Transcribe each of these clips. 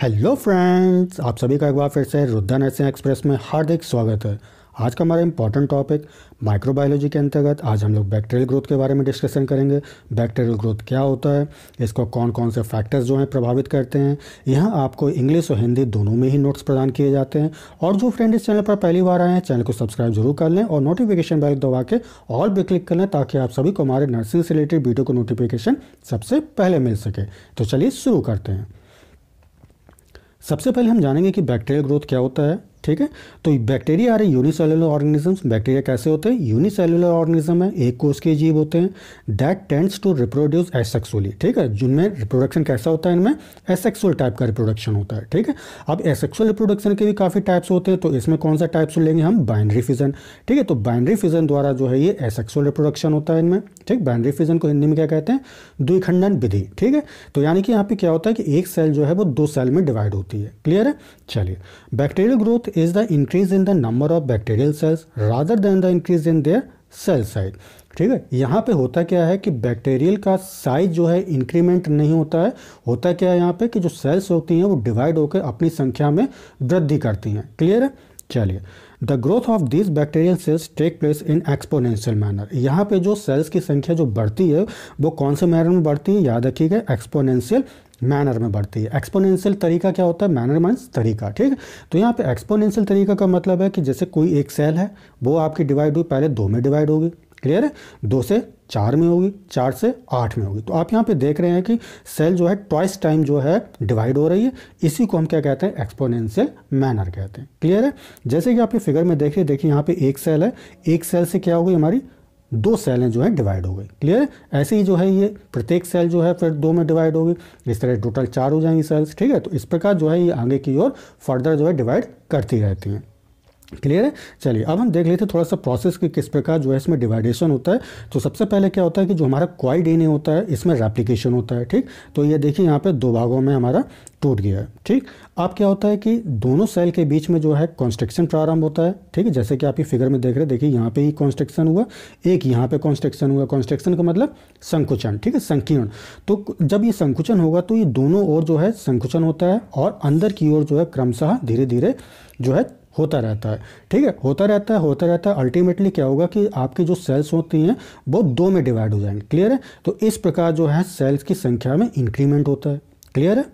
Hello friends आप सभी का एक बार फिर से रुद्धा नर्सिंग एक्सप्रेस में हार्दिक स्वागत है आज का हमारा इंपॉर्टेंट टॉपिक माइक्रोबायोलॉजी के अंतर्गत आज हम लोग बैक्टीरियल ग्रोथ के बारे में डिस्कशन करेंगे बैक्टीरियल ग्रोथ क्या होता है इसको कौन कौन से फैक्टर्स जो हैं प्रभावित करते हैं यहाँ आपको इंग्लिश और हिंदी दोनों में ही नोट्स प्रदान किए जाते हैं और जो फ्रेंड इस चैनल पर पहली बार आए हैं चैनल को सब्सक्राइब जरूर कर लें और नोटिफिकेशन बेल दबा के ऑल पर क्लिक कर लें ताकि आप सभी को हमारे नर्सिंग से रिलेटेड वीडियो को नोटिफिकेशन सबसे पहले मिल सके तो चलिए शुरू करते हैं सबसे पहले हम जानेंगे कि बैक्टीरियल ग्रोथ क्या होता है ठीक है तो बैक्टीरिया आ रहे यूनिसेलुलर ऑर्गेनिजम्स बैक्टीरिया कैसे होते हैं यूनिसेलुलर ऑर्गेनिज्म है एक कोष के जीव होते हैं that tends to reproduce asexually ठीक है जिनमें रिप्रोडक्शन कैसा होता है इनमें एसेक्सुअल टाइप का रिप्रोडक्शन होता है ठीक है अब एसेक्सुअल रिप्रोडक्शन के भी काफ़ी टाइप्स होते हैं तो इसमें कौन सा टाइप्स लेंगे हम बाइनरी फिजन ठीक है तो बाइनरी फिजन द्वारा जो है ये एसेक्सुअल रिप्रोडक्शन होता है इनमें ठीक बाइनरी फिजन को हिंदी में क्या कहते हैं द्विखंडन विधि ठीक है तो यानी कि यहाँ पे क्या होता है कि एक सेल जो है वो दो सेल में डिवाइड होती है क्लियर है चलिए bacterial growth is the increase in the number of bacterial cells rather than the increase in their cell size ठीक है यहाँ पे होता क्या है कि बैक्टीरियल का साइज जो है इंक्रीमेंट नहीं होता है होता क्या है यहाँ पे कि जो सेल्स होती हैं वो डिवाइड होकर अपनी संख्या में वृद्धि करती हैं क्लियर है चलिए the growth of this bacterial cells take place in exponential manner यहाँ पे जो सेल्स की संख्या जो बढ़ती है वो कौन से मैनर में बढ़ती है याद रखिएगा एक्सपोनेंशियल मैनर में बढ़ती है एक्सपोनेंशियल तरीका क्या होता है मैनर माइंस तरीका ठीक तो यहाँ पे एक्सपोनेंशियल तरीका का मतलब है कि जैसे कोई एक सेल है वो आपकी डिवाइड हुई पहले दो में डिवाइड होगी क्लियर है दो से चार में होगी चार से आठ में होगी तो आप यहाँ पे देख रहे हैं कि सेल जो है ट्वाइस टाइम जो है डिवाइड हो रही है इसी को हम क्या कहते हैं एक्सपोनेंशियल मैनर कहते हैं क्लियर है जैसे कि आप ये फिगर में देखिए देखिए यहाँ पे एक सेल है एक सेल से क्या हो गई हमारी दो सेलें जो है डिवाइड हो गई क्लियर ऐसे ही जो है ये प्रत्येक सेल जो है फिर दो में डिवाइड होगी इस तरह टोटल चार हो जाएंगी सेल्स ठीक है तो इस प्रकार जो है ये आगे की ओर फर्दर जो है डिवाइड करती रहती हैं क्लियर है चलिए अब हम देख लेते हैं थोड़ा सा प्रोसेस कि किस प्रकार जो है इसमें डिवाइडेशन होता है तो सबसे पहले क्या होता है कि जो हमारा क्वाइड डी होता है इसमें रेप्लीकेशन होता है ठीक तो ये देखिए यहाँ पे दो भागों में हमारा टूट गया है ठीक अब क्या होता है कि दोनों सेल के बीच में जो है कॉन्स्ट्रक्शन प्रारंभ होता है ठीक है जैसे कि आप ये फिगर में देख रहे हैं देखिए यहाँ पे ही कॉन्स्ट्रक्शन हुआ एक यहाँ पे कॉन्स्ट्रक्शन हुआ कॉन्स्ट्रक्शन का मतलब संकुचन ठीक है संकीर्ण तो जब ये संकुचन होगा तो ये दोनों ओर जो है संकुचन होता है और अंदर की ओर जो है क्रमशः धीरे धीरे जो है होता रहता है ठीक है होता रहता है होता रहता है अल्टीमेटली क्या होगा कि आपकी जो सेल्स होती हैं वो दो में डिवाइड हो जाएंगे क्लियर है तो इस प्रकार जो है सेल्स की संख्या में इंक्रीमेंट होता है क्लियर है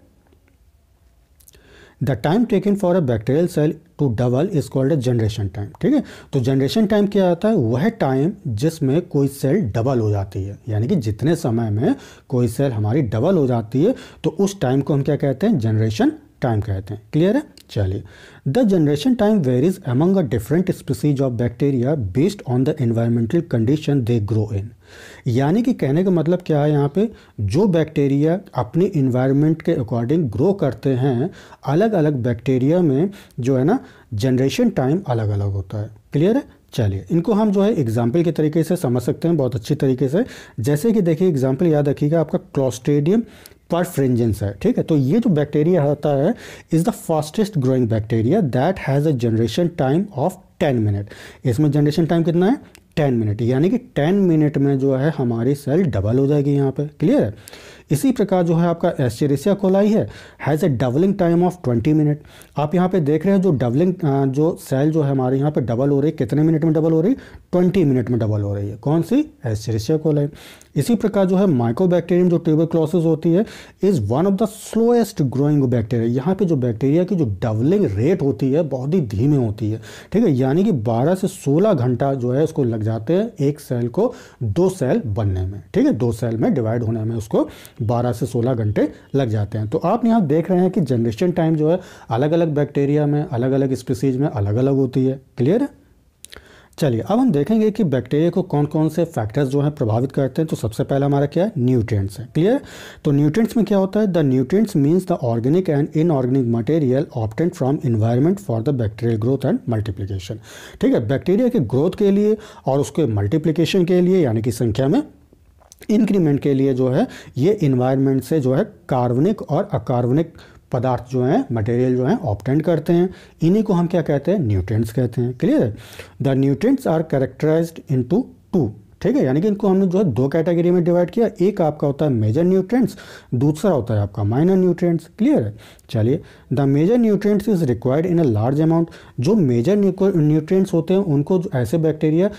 the time taken for a bacterial cell to double is called a generation time ठीक है तो जनरेशन टाइम क्या आता है वह टाइम जिसमें कोई सेल डबल हो जाती है यानी कि जितने समय में कोई सेल हमारी डबल हो जाती है तो उस टाइम को हम क्या कहते हैं जनरेशन टाइम कहते हैं क्लियर है चलिए the generation time varies among a different species of bacteria based on the environmental condition they grow in यानी कि कहने का मतलब क्या है यहाँ पे जो बैक्टीरिया अपने इन्वायरमेंट के अकॉर्डिंग ग्रो करते हैं अलग अलग बैक्टीरिया में जो है ना जनरेशन टाइम अलग अलग होता है क्लियर है चलिए इनको हम जो है एग्जाम्पल के तरीके से समझ सकते हैं बहुत अच्छी तरीके से जैसे कि देखिए एग्जाम्पल याद रखिएगा आपका क्लॉस्ट्रेडियम परफ्रेंजेंस है ठीक है तो ये जो बैक्टीरिया होता है is the fastest growing bacteria that has a generation time of ten minute इसमें जनरेशन टाइम कितना है टेन मिनट यानी कि टेन मिनट में जो है हमारी सेल डबल हो जाएगी यहाँ पे क्लियर है इसी प्रकार जो है आपका एस्चेरेसिया कोलाई है has a doubling time of twenty minute आप यहाँ पे देख रहे हैं जो डबलिंग जो सेल जो है हमारे यहाँ पे डबल हो रही है कितने मिनट में डबल हो रही ट्वेंटी मिनट में डबल हो रही है कौन सी एस्चेरेसिया कोलाई इसी प्रकार जो है माइकोबैक्टीरियम जो ट्यूबर क्लॉसिस होती है is one of the slowest growing bacteria यहाँ पे जो बैक्टीरिया की जो डबलिंग रेट होती है बहुत ही धीमे होती है ठीक है यानी कि 12 से 16 घंटा जो है उसको लग जाते हैं एक सेल को दो सेल बनने में ठीक है दो सेल में डिवाइड होने में उसको 12 से 16 घंटे लग जाते हैं तो आप यहाँ देख रहे हैं कि जनरेशन टाइम जो है अलग अलग बैक्टीरिया में अलग अलग स्पीसीज में अलग अलग होती है क्लियर है चलिए अब हम देखेंगे कि बैक्टीरिया को कौन कौन से फैक्टर्स जो हैं प्रभावित करते हैं तो सबसे पहला हमारा क्या है न्यूट्रिएंट्स है क्लियर तो न्यूट्रिएंट्स में क्या होता है the nutrients means the organic and inorganic material obtained from environment for the bacterial growth and multiplication ठीक है बैक्टीरिया के ग्रोथ के लिए और उसके मल्टीप्लीकेशन के लिए यानी कि संख्या में इंक्रीमेंट के लिए जो है ये इन्वायरमेंट से जो है कार्बनिक और अकार्बनिक पदार्थ जो हैं मटेरियल जो हैं ऑप्टेंट करते हैं इन्हीं को हम क्या कहते हैं न्यूट्रेंट्स कहते हैं क्लियर है the nutrients are characterized into two ठीक है यानी कि इनको हमने जो है दो कैटेगरी में डिवाइड किया एक आपका होता है मेजर न्यूट्रेंट्स दूसरा होता है आपका माइनर न्यूट्रेंट्स क्लियर है चलिए the major nutrients is required in a large amount जो मेजर न्यूट्रेंट्स होते हैं उनको ऐसे बैक्टीरिया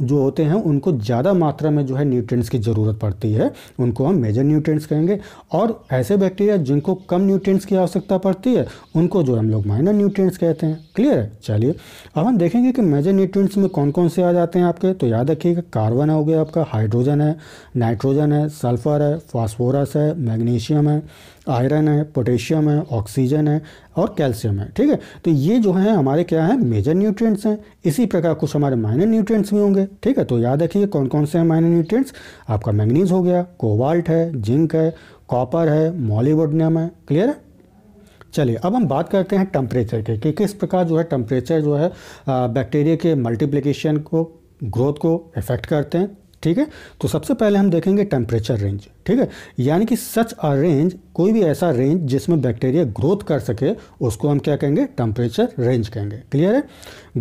जो होते हैं उनको ज़्यादा मात्रा में जो है न्यूट्रिएंट्स की ज़रूरत पड़ती है उनको हम मेजर न्यूट्रिएंट्स कहेंगे और ऐसे बैक्टीरिया जिनको कम न्यूट्रिएंट्स की आवश्यकता पड़ती है उनको जो हम लोग माइनर न्यूट्रिएंट्स कहते हैं क्लियर है चलिए अब हम देखेंगे कि मेजर न्यूट्रिएंट्स में कौन कौन से आ जाते हैं आपके तो याद रखिएगा कार्बन हो गया आपका हाइड्रोजन है नाइट्रोजन है सल्फर है फॉस्फोरस है मैग्नीशियम है आयरन है पोटेशियम है ऑक्सीजन है और कैल्शियम है ठीक है तो ये जो है हमारे क्या है मेजर न्यूट्रिएंट्स हैं इसी प्रकार कुछ हमारे माइनर न्यूट्रिएंट्स भी होंगे ठीक है तो याद रखिए कौन कौन से हैं माइनर न्यूट्रिएंट्स आपका मैंगनीज हो गया कोबाल्ट है जिंक है कॉपर है मॉलीवुडनियम है क्लियर है चलिए अब हम बात करते हैं टेम्परेचर के कि किस प्रकार जो है टेम्परेचर जो है बैक्टीरिया के मल्टीप्लीकेशन को ग्रोथ को इफेक्ट करते हैं ठीक है तो सबसे पहले हम देखेंगे टेम्परेचर रेंज ठीक है यानी कि सच अ रेंज कोई भी ऐसा रेंज जिसमें बैक्टीरिया ग्रोथ कर सके उसको हम क्या कहेंगे टेम्परेचर रेंज कहेंगे क्लियर है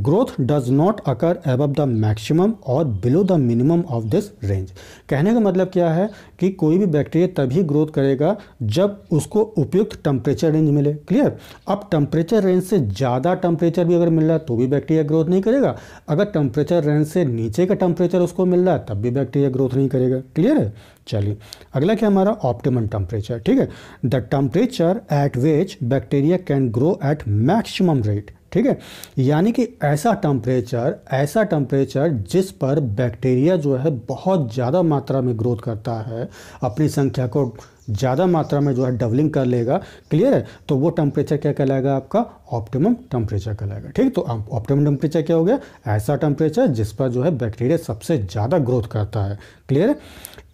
growth does not occur above the maximum और below the minimum of this range कहने का मतलब क्या है कि कोई भी बैक्टीरिया तभी ग्रोथ करेगा जब उसको उपयुक्त टेम्परेचर रेंज मिले क्लियर अब टेम्परेचर रेंज से ज़्यादा टेम्परेचर भी अगर मिल रहा है तो भी बैक्टीरिया ग्रोथ नहीं करेगा अगर टेम्परेचर रेंज से नीचे का टेम्परेचर उसको मिल रहा है तब भी बैक्टीरिया ग्रोथ नहीं करेगा क्लियर है चलिए अगला क्या हमारा ऑप्टिमम टेम्परेचर ठीक है the temperature at which bacteria can grow at maximum rate ठीक है यानी कि ऐसा टेम्परेचर ऐसा टेम्परेचर जिस पर बैक्टीरिया जो है बहुत ज़्यादा मात्रा में ग्रोथ करता है अपनी संख्या को ज़्यादा मात्रा में जो है डबलिंग कर लेगा क्लियर है तो वो टेम्परेचर क्या कहलाएगा आपका ऑप्टिमम टेम्परेचर कहलाएगा ठीक तो ऑप्टिमम टेम्परेचर क्या हो गया ऐसा टेम्परेचर जिस पर जो है बैक्टीरिया सबसे ज़्यादा ग्रोथ करता है क्लियर है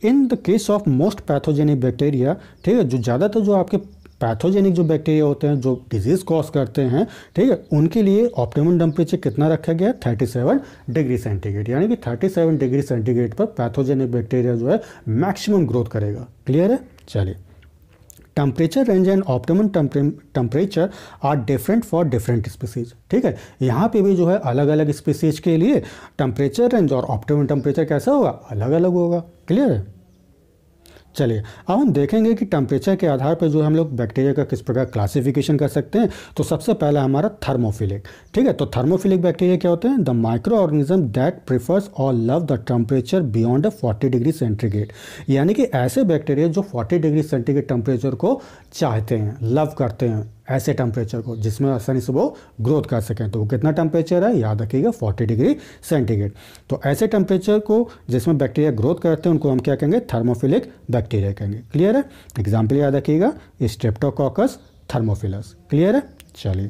in the case of most pathogenic bacteria ठीक है जो ज़्यादातर जो आपके पैथोजेनिक जो बैक्टीरिया होते हैं जो डिजीज़ कॉज करते हैं ठीक है उनके लिए ऑप्टिमम टेम्परेचर कितना रखा गया थर्टी सेवन डिग्री सेंटीग्रेड यानी कि थर्टी सेवन डिग्री सेंटीग्रेड पर पैथोजेनिक बैक्टीरिया जो है मैक्सिमम ग्रोथ करेगा क्लियर है चलिए temperature range and optimum temperature are different for different species ठीक है यहाँ पे भी जो है अलग अलग स्पीसीज के लिए टेम्परेचर रेंज और ऑप्टिमम टेम्परेचर कैसा होगा अलग अलग होगा क्लियर है चलिए अब हम देखेंगे कि टेम्परेचर के आधार पर जो हम लोग बैक्टीरिया का किस प्रकार क्लासिफिकेशन कर सकते हैं तो सबसे पहला हमारा थर्मोफिलिक ठीक है तो थर्मोफिलिक बैक्टीरिया क्या होते हैं the microorganism that prefers और love the temperature beyond forty degree centigrade यानी कि ऐसे बैक्टीरिया जो फोर्टी डिग्री सेंटीग्रेड टेम्परेचर को चाहते हैं लव करते हैं ऐसे टेम्परेचर को जिसमें आसानी से वो ग्रोथ कर सकें तो वो कितना टेम्परेचर है याद रखिएगा 40 डिग्री सेंटीग्रेड तो ऐसे टेम्परेचर को जिसमें बैक्टीरिया ग्रोथ करते हैं उनको हम क्या कहेंगे थर्मोफिलिक बैक्टीरिया कहेंगे क्लियर है एग्जाम्पल याद रखिएगा स्ट्रेप्टोकॉकस थर्मोफिलस क्लियर है चलिए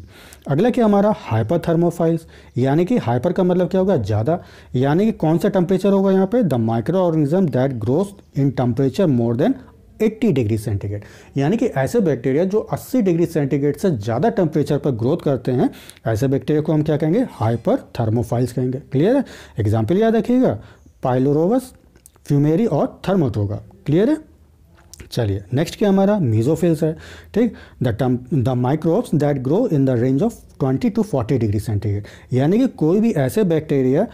अगला क्या हमारा हाइपर थर्मोफाइल्स यानी कि हाइपर का मतलब क्या होगा ज़्यादा यानी कि कौन सा टेम्परेचर होगा यहाँ पे the microorganism that growth in temperature more than 80 degree centigrade यानी कि ऐसे बैक्टीरिया जो 80 डिग्री सेंटीग्रेड से ज़्यादा टेम्परेचर पर ग्रोथ करते हैं ऐसे बैक्टीरिया को हम क्या कहेंगे हाइपर थर्मोफाइल्स कहेंगे क्लियर है एग्जाम्पल याद रखिएगा पाइलोरोवस फ्यूमेरी और थर्मोटोगा क्लियर है चलिए नेक्स्ट क्या हमारा मीजोफिल्स है ठीक the the microbes that grow in the range of 20 to 40 degree centigrade यानी कि कोई भी ऐसे बैक्टीरिया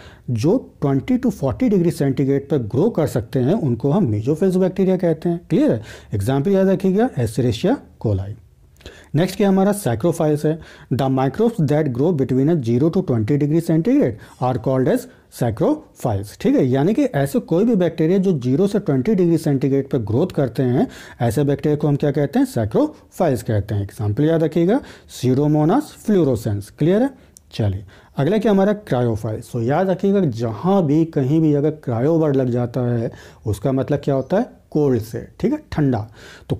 जो 20 टू 40 डिग्री सेंटीग्रेड पर ग्रो कर सकते हैं उनको हम मीजोफिल्स बैक्टीरिया कहते हैं क्लियर है एग्जाम्पल याद रखिएगा एसरेशिया कोलाई नेक्स्ट क्या हमारा सैक्रोफाइल्स है the microbes that grow between a zero to twenty degree centigrade are called as psychrophiles ठीक है यानी कि ऐसे कोई भी बैक्टीरिया जो जीरो से ट्वेंटी डिग्री सेंटीग्रेड पर ग्रोथ करते हैं ऐसे बैक्टीरिया को हम क्या कहते हैं सैक्रोफाइल्स कहते हैं एग्जाम्पल याद रखिएगा सीरोमोनास फ्लोरोसेंस क्लियर है चलिए अगला क्या हमारा क्रायोफाइल सो याद रखिएगा जहाँ भी कहीं भी अगर क्रायोवर्ड लग जाता है उसका मतलब क्या होता है कोल्ड से ठीक है ठंडा तो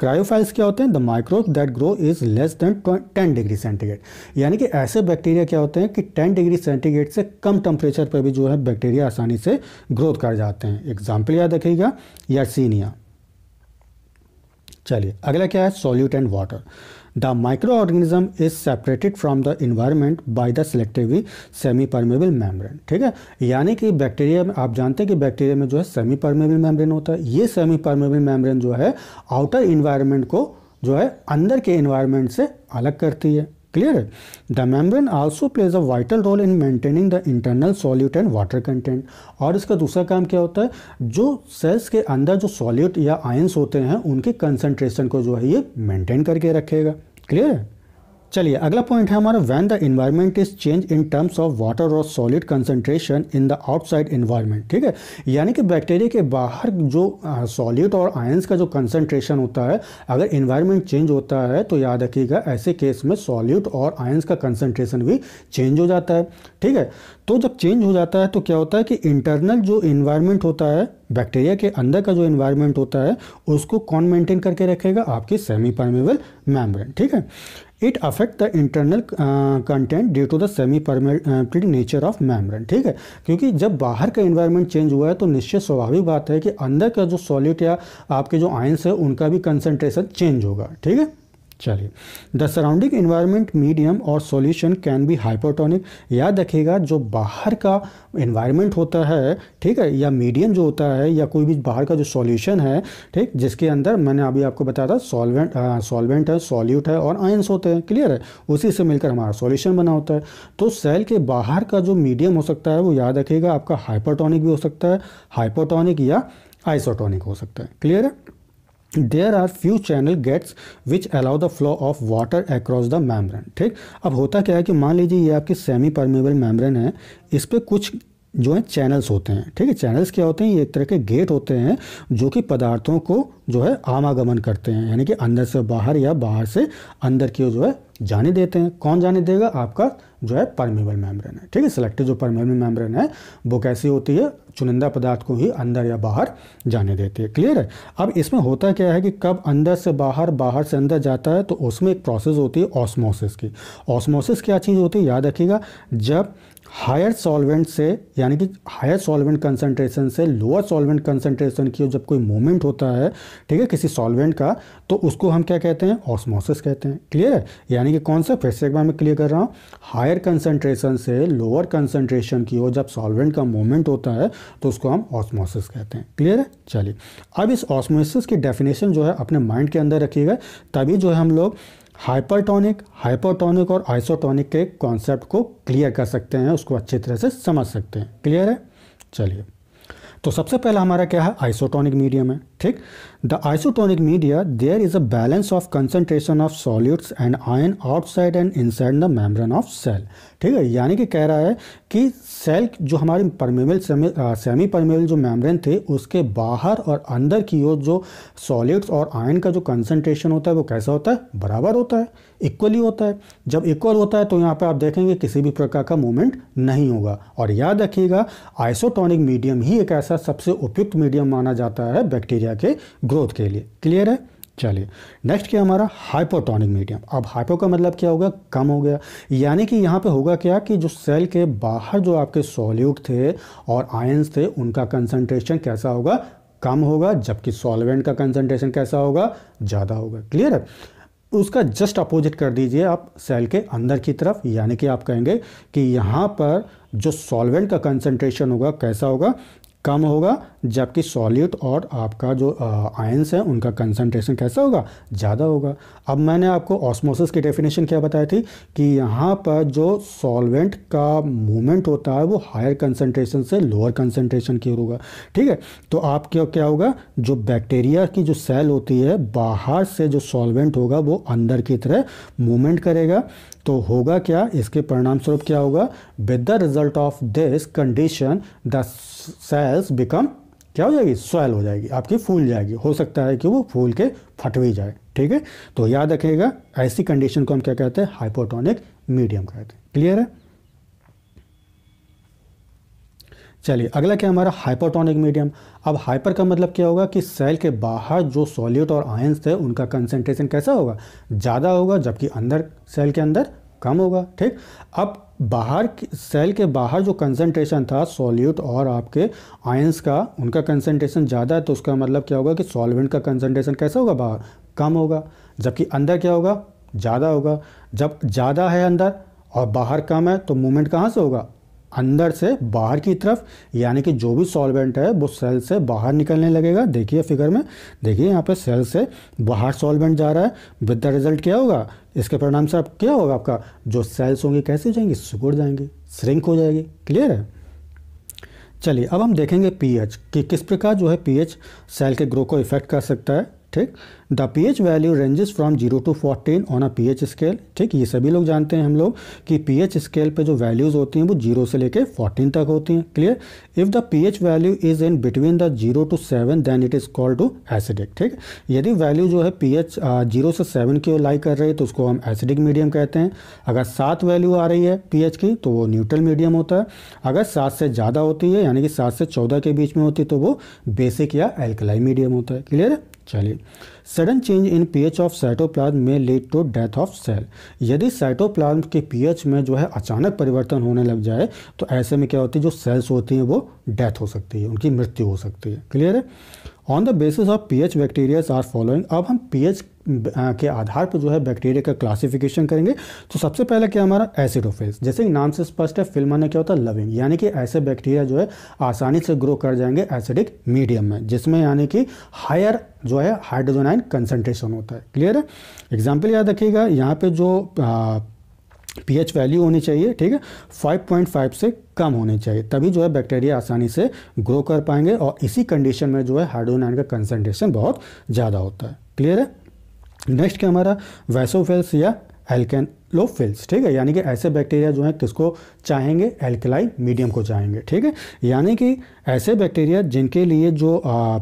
क्रायोफाइल्स क्या होते हैं the microbe that grow is less than ten degree centigrade यानी कि ऐसे बैक्टीरिया क्या होते हैं कि टेन डिग्री सेंटीग्रेड से कम टेम्परेचर पर भी जो है बैक्टीरिया आसानी से ग्रोथ कर जाते हैं एग्जाम्पल याद रखिएगा या चलिए अगला क्या है solute and water the microorganism is separated from the environment by the selectively semipermeable membrane ठीक है यानी कि बैक्टीरिया में आप जानते हैं कि बैक्टीरिया में जो है सेमी परमेबल मेम्ब्रेन होता है ये सेमी परमेबल मेम्ब्रेन जो है आउटर इन्वायरमेंट को जो है अंदर के इन्वायरमेंट से अलग करती है Clear? The membrane also plays a vital role in maintaining the internal solute and water content. और इसका दूसरा काम क्या होता है जो सेल्स के अंदर जो solute या आयंस होते हैं उनके concentration को जो है ये maintain करके रखेगा. Clear? चलिए अगला पॉइंट है हमारा when the environment is change in terms of water और solid concentration in the outside environment ठीक है यानी कि बैक्टीरिया के बाहर जो सॉलिड और आयंस का जो कंसनट्रेशन होता है अगर इन्वायरमेंट चेंज होता है तो याद रखिएगा ऐसे केस में सॉल्यूट और आयंस का कंसनट्रेशन भी चेंज हो जाता है ठीक है तो जब चेंज हो जाता है तो क्या होता है कि इंटरनल जो इन्वायरमेंट होता है बैक्टीरिया के अंदर का जो इन्वायरमेंट होता है उसको कौन मेंटेन करके रखेगा आपकी सेमी परमेबल मैम्ब्रेन ठीक है it affect the internal content due to the semi permeated nature of membrane ठीक है क्योंकि जब बाहर का इन्वायरमेंट चेंज हुआ है तो निश्चित स्वाभाविक बात है कि अंदर का जो सॉलिड या आपके जो आयंस है उनका भी कंसनट्रेशन चेंज होगा ठीक है चलिए द सराउंडिंग इन्वायरमेंट मीडियम और सॉल्यूशन कैन बी हाइपोटोनिक याद रखिएगा जो बाहर का इन्वायरमेंट होता है ठीक है या मीडियम जो होता है या कोई भी बाहर का जो सॉल्यूशन है ठीक जिसके अंदर मैंने अभी आपको बताया था सॉल्वेंट सॉल्वेंट है सॉल्यूट है और आयंस होते हैं क्लियर है उसी से मिलकर हमारा सॉल्यूशन बना होता है तो सेल के बाहर का जो मीडियम हो सकता है वो याद रखिएगा आपका हाइपोटोनिक भी हो सकता है हाइपोटोनिक या आइसोटोनिक हो सकता है क्लियर है there are few channel gates which allow the flow of water across the membrane ठीक अब होता क्या है कि मान लीजिए ये आपकी सेमी परमेबल मैमरन है इस पर कुछ जो है चैनल्स होते हैं ठीक है चैनल्स क्या होते हैं ये एक तरह के गेट होते हैं जो कि पदार्थों को जो है आवागमन करते हैं यानी कि अंदर से बाहर या बाहर से अंदर की जो है जाने देते हैं कौन जाने देगा आपका जो है परमेबल मेम्ब्रेन है ठीक है सिलेक्टिव जो परमेबल मेम्ब्रेन है वो कैसी होती है चुनिंदा पदार्थ को ही अंदर या बाहर जाने देती है क्लियर है अब इसमें होता क्या है कि कब अंदर से बाहर बाहर से अंदर जाता है तो उसमें एक प्रोसेस होती है ऑस्मोसिस की ऑस्मोसिस क्या चीज़ होती है याद रखिएगा जब हायर सॉल्वेंट से यानी कि हायर सॉल्वेंट कंसंट्रेशन से लोअर सॉल्वेंट कंसंट्रेशन की जब कोई मूवमेंट होता है ठीक है किसी सॉल्वेंट का तो उसको हम क्या कहते हैं ऑस्मोसिस कहते हैं क्लियर है यानी कि कौन सा फिर से एक बार मैं क्लियर कर रहा हूँ हायर कंसंट्रेशन से लोअर कंसंट्रेशन की ओर जब सॉल्वेंट का मूवमेंट होता है तो उसको हम ऑस्मोसिस कहते हैं क्लियर है चलिए अब इस ऑस्मोसिस की डेफिनेशन जो है अपने माइंड के अंदर रखिएगा तभी जो है हम लोग हाइपरटोनिक हाइपरटोनिक और आइसोटोनिक के कॉन्सेप्ट को क्लियर कर सकते हैं उसको अच्छी तरह से समझ सकते हैं क्लियर है चलिए तो सबसे पहला हमारा क्या है आइसोटोनिक मीडियम है ठीक the isotonic media there is a balance of concentration of solutes and ion outside and inside the membrane of cell ठीक है यानी कि कह रहा है कि सेल जो हमारी परमेबल सेमी परमेबल जो मैमरन थे उसके बाहर और अंदर की ओर जो सॉलिड्स और आयन का जो कंसनट्रेशन होता है वो कैसा होता है बराबर होता है इक्वली होता है जब इक्वल होता है तो यहाँ पर आप देखेंगे किसी भी प्रकार का मूवमेंट नहीं होगा और याद रखिएगा आइसोटोनिक मीडियम ही एक ऐसा सबसे उपयुक्त मीडियम माना जाता है बैक्टीरिया मीडिया के ग्रोथ के लिए क्लियर है चलिए नेक्स्ट क्या हमारा हाइपोटोनिक मीडियम अब हाइपो का मतलब क्या होगा कम हो गया यानी कि यहाँ पे होगा क्या कि जो सेल के बाहर जो आपके सॉल्यूट थे और आयंस थे उनका कंसंट्रेशन कैसा होगा कम होगा जबकि सॉल्वेंट का कंसंट्रेशन कैसा होगा ज़्यादा होगा क्लियर है उसका जस्ट अपोजिट कर दीजिए आप सेल के अंदर की तरफ यानी कि आप कहेंगे कि यहाँ पर जो सॉल्वेंट का कंसंट्रेशन होगा कैसा होगा कम होगा जबकि सॉल्यूट और आपका जो आयंस है उनका कंसंट्रेशन कैसा होगा ज़्यादा होगा अब मैंने आपको ऑस्मोसिस की डेफिनेशन क्या बताई थी कि यहाँ पर जो सॉल्वेंट का मूवमेंट होता है वो हायर कंसंट्रेशन से लोअर कंसंट्रेशन की होगा ठीक है तो आप क्या क्या होगा जो बैक्टीरिया की जो सेल होती है बाहर से जो सॉल्वेंट होगा वो अंदर की तरह मूवमेंट करेगा तो होगा क्या इसके परिणाम स्वरूप क्या होगा with the result of this condition the cells become क्या हो जाएगी सॉयल हो जाएगी आपकी फूल जाएगी हो सकता है कि वो फूल के फट भी जाए ठीक है तो याद रखिएगा ऐसी कंडीशन को हम क्या कहते हैं हाइपोटोनिक मीडियम कहते हैं क्लियर है चलिए अगला क्या हमारा हाइपोटोनिक मीडियम अब हाइपर का मतलब क्या होगा कि सेल के बाहर जो सॉल्यूट और आयंस थे उनका कंसेंट्रेशन कैसा होगा ज़्यादा होगा जबकि अंदर सेल के अंदर कम होगा ठीक अब बाहर सेल के बाहर जो कंसंट्रेशन था सॉल्यूट और आपके आयंस का उनका कंसंट्रेशन ज़्यादा है तो उसका मतलब क्या होगा कि सॉल्वेंट का कंसनट्रेशन कैसा होगा बाहर कम होगा जबकि अंदर क्या होगा ज़्यादा होगा जब ज़्यादा है अंदर और बाहर कम है तो मूवमेंट कहाँ से होगा अंदर से बाहर की तरफ यानी कि जो भी सॉल्वेंट है वो सेल से बाहर निकलने लगेगा देखिए फिगर में देखिए यहाँ पे सेल से बाहर सॉल्वेंट जा रहा है विद द रिजल्ट क्या होगा इसके परिणाम से आप क्या होगा आपका जो सेल्स होंगे कैसे हो जाएंगे सिकुड़ जाएंगे श्रिंक हो जाएगी क्लियर है चलिए अब हम देखेंगे पीएच कि किस प्रकार जो है पीएच सेल के ग्रो को इफेक्ट कर सकता है ठीक the P H value ranges from zero to fourteen on a P H scale ठीक ये सभी लोग जानते हैं हम लोग कि पी एच स्केल पर जो वैल्यूज़ होती हैं वो जीरो से लेकर फोर्टीन तक होती हैं clear if the P H value is in between the zero to seven then it is called to acidic ठीक यदि वैल्यू जो है पी एच जीरो से सेवन की ओर लाई कर रही है तो उसको हम एसिडिक मीडियम कहते हैं अगर सात वैल्यू आ रही है पी एच की तो वो न्यूट्रल मीडियम होता है अगर सात से ज़्यादा होती है यानी कि सात से चौदह के बीच में होती है तो वो बेसिक या एल्कलाई मीडियम होता है क्लियर है चलिए sudden change in pH of cytoplasm में lead to death of cell यदि साइटोप्लाज्म के पीएच में जो है अचानक परिवर्तन होने लग जाए तो ऐसे में क्या होती है जो सेल्स होती हैं वो डेथ हो सकती है उनकी मृत्यु हो सकती है क्लियर है on the basis of pH bacterias are following अब हम पीएच के आधार पर जो है बैक्टीरिया का क्लासिफिकेशन करेंगे तो सबसे पहले क्या हमारा एसिडोफेज जैसे नाम से स्पष्ट है फिल्म ने क्या होता है लविंग यानी कि ऐसे बैक्टीरिया जो है आसानी से ग्रो कर जाएंगे एसिडिक मीडियम में जिसमें यानी कि हायर जो है हाइड्रोजोनाइन कंसनट्रेशन होता है क्लियर है एग्जाम्पल याद रखिएगा यहाँ पे जो आ, पीएच वैल्यू होनी चाहिए ठीक है 5.5 से कम होने चाहिए तभी जो है बैक्टीरिया आसानी से ग्रो कर पाएंगे और इसी कंडीशन में जो है हाइड्रोजन का कंसनट्रेशन बहुत ज़्यादा होता है क्लियर है नेक्स्ट क्या हमारा वैसोफिल्स या एल्केन ठीक है यानी कि ऐसे बैक्टीरिया जो हैं किसको चाहेंगे एल्कलाई मीडियम को चाहेंगे ठीक है यानी कि ऐसे बैक्टीरिया जिनके लिए जो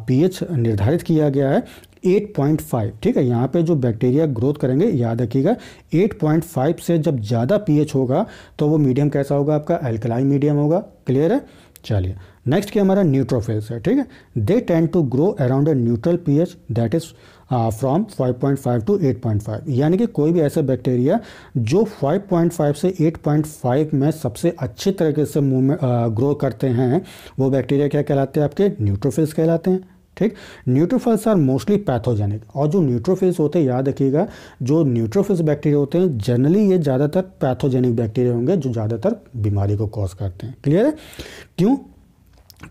पीएच निर्धारित किया गया है 8.5 ठीक है यहाँ पे जो बैक्टीरिया ग्रोथ करेंगे याद रखिएगा 8.5 से जब ज़्यादा पीएच होगा तो वो मीडियम कैसा होगा आपका एल्कलाई मीडियम होगा क्लियर है चलिए नेक्स्ट क्या हमारा न्यूट्रोफिल्स है ठीक है they tend to grow around a neutral pH that is from 5.5 to 8.5 यानी कि कोई भी ऐसा बैक्टीरिया जो 5.5 से 8.5 में सबसे अच्छी तरीके से मूवमेंट ग्रो करते हैं वो बैक्टीरिया क्या कहलाते हैं आपके न्यूट्रोफिल्स कहलाते हैं ठीक न्यूट्रोफिल्स आर मोस्टली पैथोजेनिक और जो न्यूट्रोफिल्स होते हैं याद रखिएगा जो न्यूट्रोफिल्स बैक्टीरिया होते हैं जनरली ये ज़्यादातर पैथोजेनिक बैक्टीरिया होंगे जो ज़्यादातर बीमारी को कॉज करते हैं क्लियर है क्यों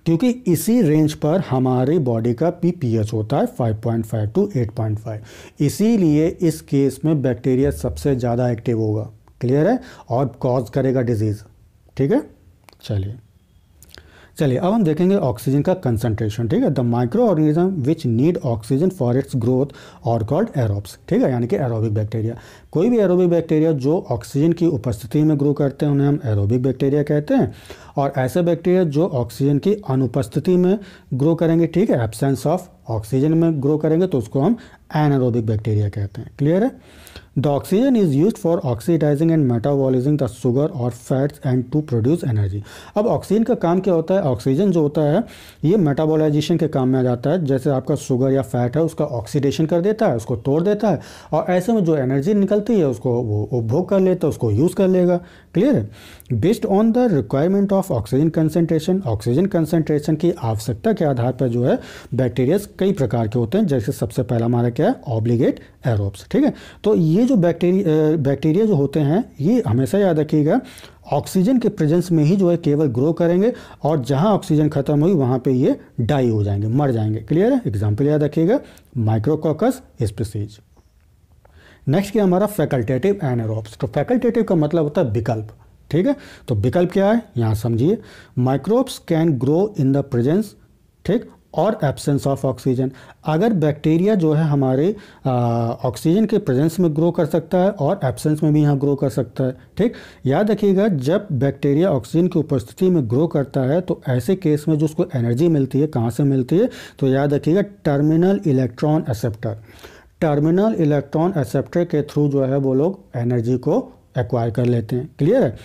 क्योंकि इसी रेंज पर हमारे बॉडी का पी होता है 5.5 टू 8.5 इसीलिए इस केस में बैक्टीरिया सबसे ज़्यादा एक्टिव होगा क्लियर है और कॉज करेगा डिजीज़ ठीक है चलिए चलिए अब हम देखेंगे ऑक्सीजन का कंसंट्रेशन ठीक है the microorganism which need oxygen for its growth are called aerobes ठीक है यानी कि एरोबिक बैक्टीरिया कोई भी एरोबिक बैक्टीरिया जो ऑक्सीजन की उपस्थिति में ग्रो करते हैं उन्हें हम एरोबिक बैक्टीरिया कहते हैं और ऐसे बैक्टीरिया जो ऑक्सीजन की अनुपस्थिति में ग्रो करेंगे ठीक है एबसेंस ऑफ ऑक्सीजन में ग्रो करेंगे तो उसको हम एनारोबिक बैक्टीरिया कहते हैं क्लियर है the oxygen is use for oxidizing and metabolizing the sugar और fats and to produce energy अब ऑक्सीजन का काम क्या होता है ऑक्सीजन जो होता है ये मेटाबॉलाइजेशन के काम में आ जाता है जैसे आपका शुगर या फैट है उसका ऑक्सीडेशन कर देता है उसको तोड़ देता है और ऐसे में जो एनर्जी निकलती है उसको वो उपभोग कर लेता है उसको यूज़ कर लेगा क्लियर है based on the requirement of oxygen concentration oxygen concentration की आवश्यकता के आधार पर जो है बैक्टीरियाज कई प्रकार के होते हैं जैसे सबसे पहला हमारा क्या है ऑब्लिगेट एरोब्स ठीक है तो ये जो बैक्टीरिया बैक्टीरिया जो होते हैं ये हमेशा याद रखिएगा ऑक्सीजन के प्रेजेंस में ही जो है केवल ग्रो करेंगे और जहां ऑक्सीजन खत्म हुई वहां पे ये डाई हो जाएंगे मर जाएंगे क्लियर है एग्जाम्पल याद रखिएगा माइक्रोकॉकस स्पीसीज नेक्स्ट क्या हमारा फैकल्टेटिव एनारोब्स तो फैकल्टेटिव का मतलब होता है विकल्प ठीक है तो विकल्प क्या है यहां समझिए microbes can grow in the presence ठीक और एब्सेंस ऑफ ऑक्सीजन अगर बैक्टीरिया जो है हमारे ऑक्सीजन के प्रेजेंस में ग्रो कर सकता है और एब्सेंस में भी यहाँ ग्रो कर सकता है ठीक याद रखिएगा जब बैक्टीरिया ऑक्सीजन की उपस्थिति में ग्रो करता है तो ऐसे केस में जो उसको एनर्जी मिलती है कहाँ से मिलती है तो याद रखिएगा terminal electron acceptor terminal electron acceptor के थ्रू जो है वो लोग एनर्जी को एक्वायर कर लेते हैं क्लियर है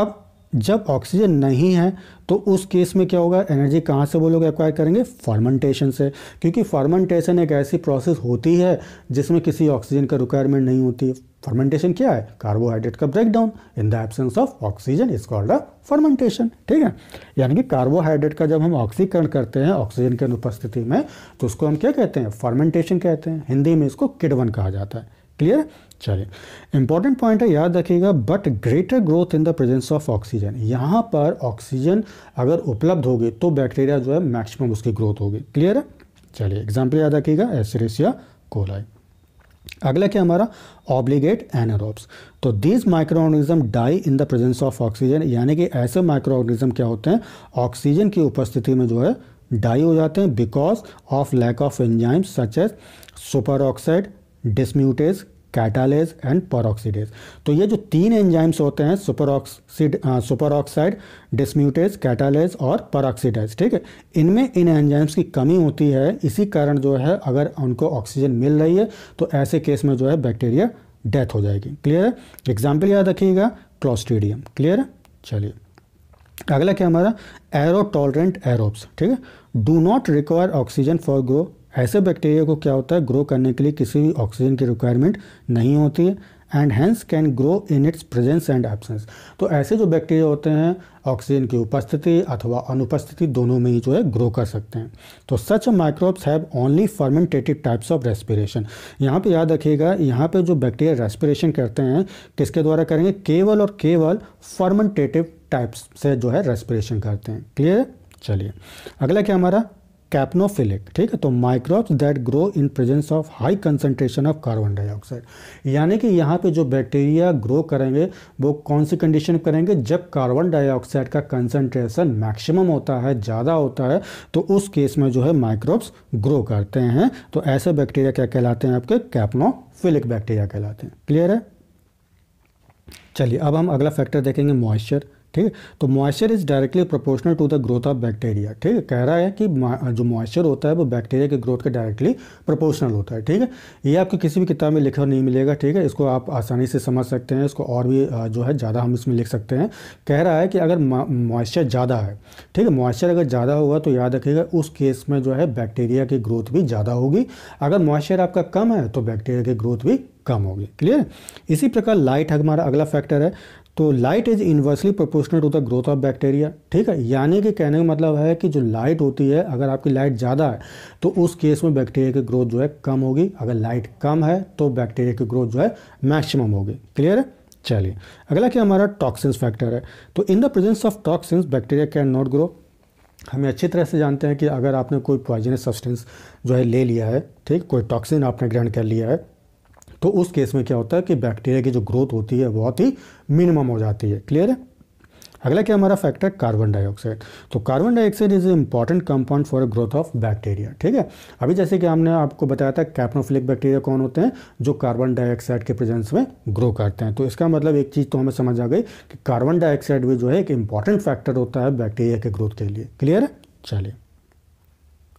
अब जब ऑक्सीजन नहीं है तो उस केस में क्या होगा एनर्जी कहाँ से वो लोग एक्वायर करेंगे फॉर्मेंटेशन से क्योंकि फॉर्मेंटेशन एक ऐसी प्रोसेस होती है जिसमें किसी ऑक्सीजन का रिक्वायरमेंट नहीं होती फर्मेंटेशन क्या है कार्बोहाइड्रेट का breakdown in the absence of oxygen is called a fermentation ठीक है यानी कि कार्बोहाइड्रेट का जब हम ऑक्सीकरण करते हैं ऑक्सीजन की अनुपस्थिति में तो उसको हम क्या कहते हैं फर्मेंटेशन कहते हैं हिंदी में इसको किडवन कहा जाता है क्लियर चलिए इंपॉर्टेंट पॉइंट है याद रखिएगा but greater growth in the presence of oxygen यहाँ पर ऑक्सीजन अगर उपलब्ध होगी तो बैक्टीरिया जो है मैक्सिमम उसकी ग्रोथ होगी क्लियर है चलिए एग्जाम्पल याद रखिएगा एसरेसिया कोलाई अगला क्या हमारा ऑब्लिगेट एनारोब्स तो these microorganism die in the presence of oxygen यानी कि ऐसे माइक्रो ऑर्गेनिज्म क्या होते हैं ऑक्सीजन की उपस्थिति में जो है डाई हो जाते हैं because of lack of enzymes such as superoxide dismutase catalase and peroxidase तो ये जो तीन एंजाइम्स होते हैं सुपरऑक्सीड सुपरऑक्साइड डिसम्यूटेज कैटालेज और परऑक्सीडेज ठीक है इनमें इन एंजाइम्स की कमी होती है इसी कारण जो है अगर उनको ऑक्सीजन मिल रही है तो ऐसे केस में जो है बैक्टीरिया डेथ हो जाएगी क्लियर है एग्जाम्पल याद रखिएगा क्लोस्ट्रीडियम क्लियर है चलिए अगला क्या हमारा एरो टॉलरेंट एरोब्स ठीक है do not require oxygen for grow ऐसे बैक्टीरिया को क्या होता है ग्रो करने के लिए किसी भी ऑक्सीजन की रिक्वायरमेंट नहीं होती है and hence can grow in its presence and absence तो ऐसे जो बैक्टीरिया होते हैं ऑक्सीजन की उपस्थिति अथवा अनुपस्थिति दोनों में ही जो है ग्रो कर सकते हैं तो such microbes have only fermentative types of respiration यहाँ पे याद रखिएगा यहाँ पे जो बैक्टीरिया रेस्पिरेशन करते हैं किसके द्वारा करेंगे केवल और केवल फर्मेंटेटिव टाइप्स से जो है रेस्पिरेशन करते हैं क्लियर चलिए अगला क्या हमारा कैप्नोफिलिक ठीक है तो microbes that grow in presence of high concentration of carbon dioxide यानी कि यहाँ पे जो बैक्टीरिया ग्रो करेंगे वो कौन सी कंडीशन करेंगे जब कार्बन डाइऑक्साइड का कंसेंट्रेशन मैक्सिमम होता है ज़्यादा होता है तो उस केस में जो है माइक्रोब्स ग्रो करते हैं तो ऐसे बैक्टीरिया क्या कहलाते हैं आपके कैप्नोफिलिक बैक्टीरिया कहलाते हैं क्लियर है चलिए अब हम अगला फैक्टर देखेंगे मॉइस्चर ठीक तो moisture is directly proportional to the growth of bacteria ठीक कह रहा है कि जो मॉइस्चर होता है वो बैक्टीरिया के ग्रोथ के डायरेक्टली प्रोपोर्शनल होता है ठीक है ये आपको किसी भी किताब में लिखा हुआ नहीं मिलेगा ठीक है इसको आप आसानी से समझ सकते हैं इसको और भी जो है ज़्यादा हम इसमें लिख सकते हैं कह रहा है कि अगर मॉइस्चर ज़्यादा है ठीक है मॉइस्चर अगर ज़्यादा होगा तो याद रखिएगा उस केस में जो है बैक्टीरिया की ग्रोथ भी ज़्यादा होगी अगर मॉइस्चर आपका कम है तो बैक्टीरिया की ग्रोथ भी कम होगी क्लियर इसी प्रकार लाइट हमारा अगला फैक्टर है तो light is inversely proportional to the growth of bacteria ठीक है यानी कि कहने का मतलब है कि जो लाइट होती है अगर आपकी लाइट ज़्यादा है तो उस केस में बैक्टीरिया की ग्रोथ जो है कम होगी अगर लाइट कम है तो बैक्टीरिया की ग्रोथ जो है मैक्सिमम होगी क्लियर है चलिए अगला क्या हमारा टॉक्सिन्स फैक्टर है तो in the presence of toxins bacteria can not grow हमें अच्छी तरह से जानते हैं कि अगर आपने कोई पॉइजनस सब्सटेंस जो है ले लिया है ठीक कोई टॉक्सिन आपने ग्रहण कर लिया है तो उस केस में क्या होता है कि बैक्टीरिया की जो ग्रोथ होती है बहुत ही मिनिमम हो जाती है क्लियर है अगला क्या हमारा फैक्टर है कार्बन डाइऑक्साइड तो carbon dioxide is important compound for growth of bacteria ठीक है अभी जैसे कि हमने आपको बताया था कैप्नोफिलिक बैक्टीरिया कौन होते हैं जो कार्बन डाइऑक्साइड के प्रेजेंस में ग्रो करते हैं तो इसका मतलब एक चीज़ तो हमें समझ आ गई कि कार्बन डाइऑक्साइड भी जो है एक इंपॉर्टेंट फैक्टर होता है बैक्टीरिया के ग्रोथ के लिए क्लियर है चलिए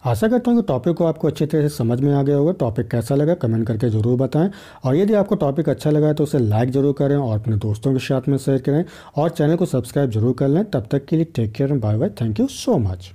आशा करता हूँ कि टॉपिक को आपको अच्छी तरह से समझ में आ गया होगा टॉपिक कैसा लगा कमेंट करके ज़रूर बताएं और यदि आपको टॉपिक अच्छा लगा है तो उसे लाइक ज़रूर करें और अपने दोस्तों के साथ में शेयर करें और चैनल को सब्सक्राइब जरूर कर लें तब तक के लिए take care bye bye thank you so much